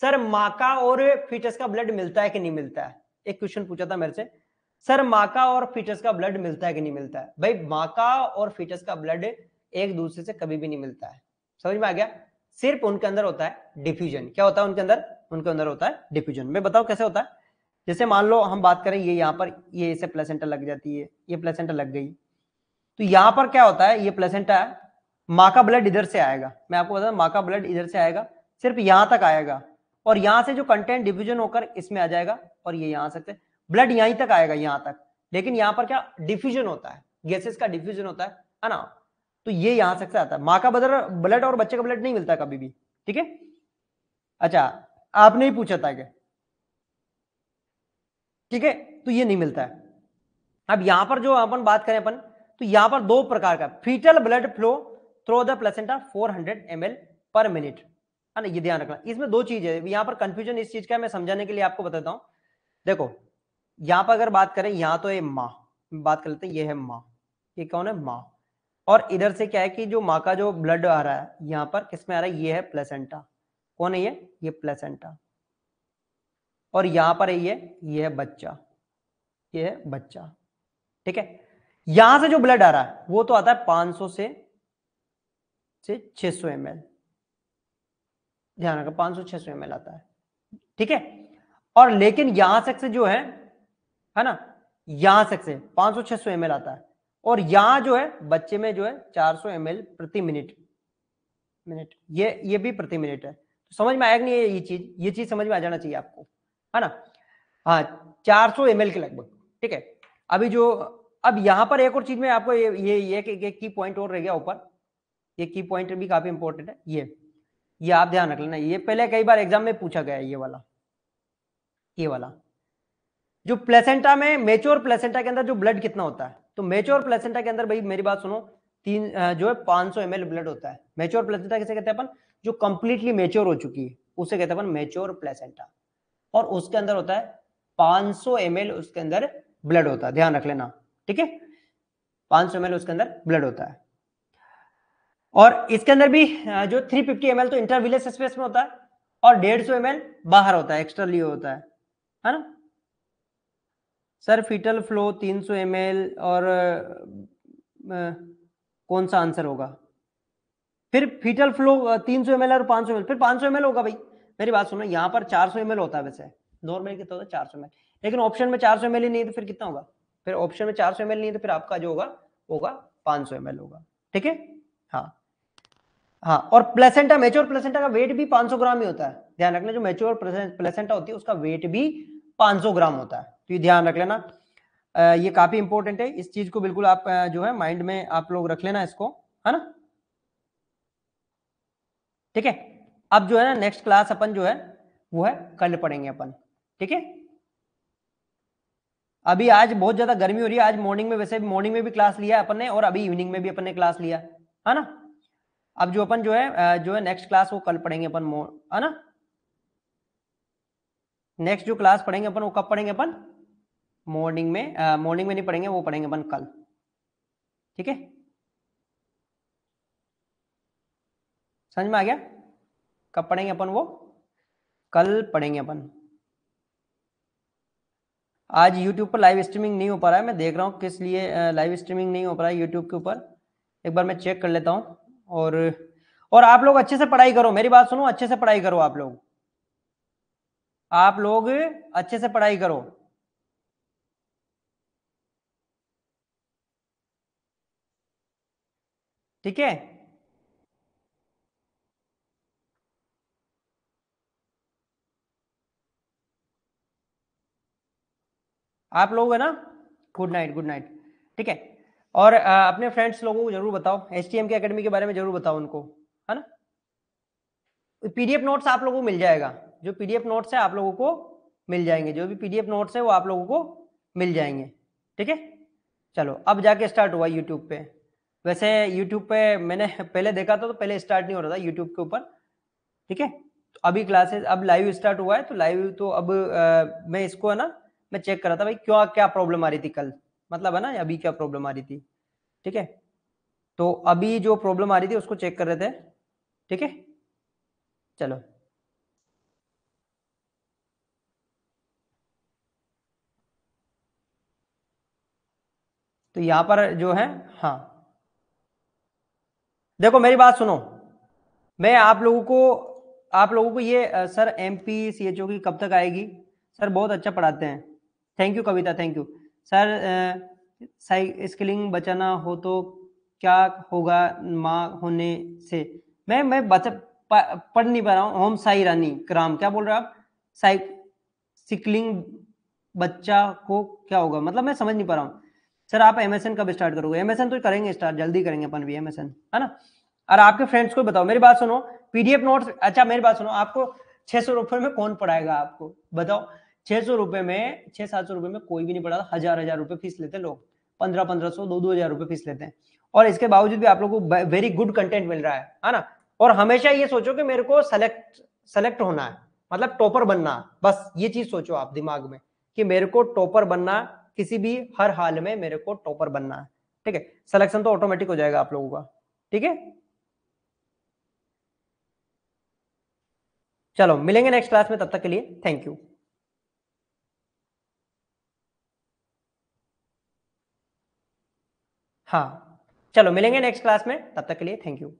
सर माका और फीटस का ब्लड मिलता है कि नहीं मिलता है एक क्वेश्चन पूछा था मेरे से सर माका और फीटस का ब्लड मिलता है कि नहीं मिलता है भाई माका और फीटस का ब्लड एक दूसरे से कभी भी नहीं मिलता है समझ में आ गया सिर्फ उनके अंदर होता है डिफ्यूजन क्या होता है उनके अंदर उनके अंदर होता है डिफ्यूजन में बताओ कैसे होता है जैसे मान लो हम बात करें ये यहाँ पर ये इसे प्लेसेंटा लग जाती है ये प्लेसेंटा लग गई तो यहाँ पर क्या होता है ये प्लेसेंटा है माँ का ब्लड इधर से आएगा मैं आपको बता माँ का ब्लड इधर से आएगा सिर्फ यहाँ तक आएगा और यहाँ से जो कंटेंट डिफ्यूजन होकर इसमें आ जाएगा और ये यहाँ सकते ब्लड यहीं तक आएगा यहाँ तक लेकिन यहाँ पर क्या डिफ्यूजन होता है गैसेस का डिफ्यूजन होता है है ना तो ये यहाँ सकते आता है माँ का बदल ब्लड और बच्चे का ब्लड नहीं मिलता कभी भी ठीक है अच्छा आपने ही पूछा था क्या ठीक है तो ये नहीं मिलता है अब यहां पर जो अपन बात करें अपन तो यहां पर दो प्रकार का fetal blood flow through the placenta 400 hundred M per minute है ना ये ध्यान रखना इसमें दो चीज है यहां पर कंफ्यूजन इस चीज का मैं समझाने के लिए आपको बताता हूं देखो यहां पर अगर बात करें यहां तो ये माँ बात कर लेते हैं ये है मां ये कौन है माँ और इधर से क्या है कि जो माँ का जो ब्लड आ रहा है यहां पर किसमें आ रहा है ये है प्लेसेंटा कौन है ये ये प्लेसेंटा और यहां पर है ये ये है बच्चा ये है बच्चा ठीक है यहां से जो ब्लड आ रहा है वो तो आता है 500 से से 600 सौ एम ध्यान पांच सौ छह सौ एम आता है ठीक है और लेकिन यहां से जो है है ना यहां से 500 600 एम आता है और यहां जो है बच्चे में जो है 400 सौ प्रति मिनट मिनट ये ये भी प्रति मिनट है समझ में आएगा नहीं ये चीज ये चीज समझ में आ जाना चाहिए आपको है ना हाँ चार सौ एम के लगभग ठीक है अभी जो अब यहाँ पर एक और चीज में आपको ये ये ये की पॉइंट और रह गया ऊपर ये की पॉइंट भी काफी इंपॉर्टेंट है ये ये आप ध्यान रख लेना ये पहले कई बार एग्जाम में पूछा गया है ये वाला ये वाला जो प्लेसेंटा में मेच्योर प्लेसेंटा के अंदर जो ब्लड कितना होता है तो मेच्योर प्लेसेंटा के अंदर भाई मेरी बात सुनो तीन जो है पांच सौ एम ब्लड होता है मेच्योर प्लेसेंटा कैसे कहते हैं अपन जो कंप्लीटली मेच्योर हो चुकी है उसे कहते हैं मेच्योर प्लेसेंटा और उसके अंदर होता है 500 सौ उसके अंदर ब्लड होता है ध्यान रख लेना ठीक है 500 सौ उसके अंदर ब्लड होता है और इसके अंदर भी जो 350 फिफ्टी तो इंटरविलेस स्पेस में होता है और 150 सौ बाहर होता है एक्स्ट्रली होता है है ना सर फीटल फ्लो 300 सौ और आ, आ, कौन सा आंसर होगा फिर फीटल फ्लो तीन सौ एम और पांच सौ फिर पांच सौ एम होगा भाई मेरी बात सुनो यहाँ पर चार सौ एम होता है वैसे नॉर्मल कितना होता है चार सौ एम लेकिन ऑप्शन में चार सौ ही नहीं तो फिर कितना होगा फिर ऑप्शन में चार सौ एम नहीं तो फिर आपका जो होगा होगा पांच सौ एम होगा ठीक है हाँ हाँ और प्लेसेंटा मेच्योर प्लेसेंटा का वेट भी 500 ग्राम ही होता है ध्यान रखना जो मेच्योर प्लेसेंटा होती है उसका वेट भी 500 ग्राम होता है तो ये ध्यान रख लेना ये काफी इंपॉर्टेंट है इस चीज को बिल्कुल आप जो है माइंड में आप लोग रख लेना इसको है ना ठीक है अब जो है ना नेक्स्ट क्लास अपन जो है वो है कल पढ़ेंगे अपन ठीक है अभी आज बहुत ज्यादा गर्मी हो रही है आज मॉर्निंग में वैसे मॉर्निंग में भी क्लास लिया अपन ने और अभी इवनिंग में भी अपन ने क्लास लिया है ना अब जो अपन जो है जो है नेक्स्ट क्लास वो कल पढ़ेंगे अपन है ना नेक्स्ट जो क्लास पढ़ेंगे अपन वो कब पढ़ेंगे अपन मॉर्निंग में मॉर्निंग में नहीं पढ़ेंगे वो पढ़ेंगे अपन कल ठीक है समझ में आ गया कब पढ़ेंगे अपन वो कल पढ़ेंगे अपन आज YouTube पर लाइव स्ट्रीमिंग नहीं हो पा रहा है मैं देख रहा हूँ किस लिए लाइव स्ट्रीमिंग नहीं हो पा रहा है YouTube के ऊपर एक बार मैं चेक कर लेता हूँ और और आप लोग अच्छे से पढ़ाई करो मेरी बात सुनो अच्छे से पढ़ाई करो आप लोग आप लोग अच्छे से पढ़ाई करो ठीक है आप लोग है ना गुड नाइट गुड नाइट ठीक है और आ, अपने फ्रेंड्स लोगों को जरूर बताओ एस टी एम के अकेडमी के बारे में जरूर बताओ उनको है ना पीडीएफ नोट्स आप लोगों को मिल जाएगा जो पीडीएफ नोट्स है आप लोगों को मिल जाएंगे जो भी पीडीएफ नोट्स है वो आप लोगों को मिल जाएंगे ठीक है चलो अब जाके स्टार्ट हुआ यूट्यूब पे वैसे यूट्यूब पे मैंने पहले देखा था तो पहले स्टार्ट नहीं हो रहा था यूट्यूब के ऊपर ठीक है तो अभी क्लासेस अब लाइव स्टार्ट हुआ है तो लाइव तो अब आ, मैं इसको है ना मैं चेक कर रहा था भाई क्यों क्या प्रॉब्लम आ रही थी कल मतलब है ना अभी क्या प्रॉब्लम आ रही थी ठीक है तो अभी जो प्रॉब्लम आ रही थी उसको चेक कर रहे थे ठीक है चलो तो यहां पर जो है हाँ देखो मेरी बात सुनो मैं आप लोगों को आप लोगों को ये sir M P C H O की कब तक आएगी सर बहुत अच्छा पढ़ाते हैं thank you Kavita thank you sir skilling बचाना हो तो क्या होगा माँ होने से मैं मैं बचा पढ़ नहीं पा रहा हूँ होम साई रानी क्राम क्या बोल रहे हो आप साई सिकलिंग बच्चा को क्या होगा मतलब मैं समझ नहीं पा रहा हूँ सर आप एमएसएन कब स्टार्ट करोगे एमएसएन तो करेंगे स्टार्ट जल्दी करेंगे अपन भी एम है ना और आपके फ्रेंड्स को बताओ मेरी बात सुनो पीडीएफ नोट्स अच्छा मेरी बात सुनो आपको छह सौ रुपये में कौन पढ़ाएगा आपको बताओ छह सौ रुपए में छह सात सौ रुपए में कोई भी नहीं पढ़ा हजार हजार रुपए फीस लेते हैं लोग पंद्रह पंद्रह सौ दो दो हजार रुपए फीस लेते हैं और इसके बावजूद भी आप लोगों को वेरी गुड कंटेंट मिल रहा है है ना और हमेशा ये सोचो कि मेरे को सेलेक्ट सेलेक्ट होना है मतलब टॉपर बनना बस ये चीज सोचो आप दिमाग में कि मेरे को टॉपर बनना किसी भी हर हाल में मेरे को टॉपर बनना है ठीक है सिलेक्शन तो ऑटोमेटिक हो जाएगा आप लोगों का ठीक है चलो मिलेंगे नेक्स्ट क्लास में तब तक के लिए थैंक यू हाँ चलो मिलेंगे नेक्स्ट क्लास में तब तक के लिए थैंक यू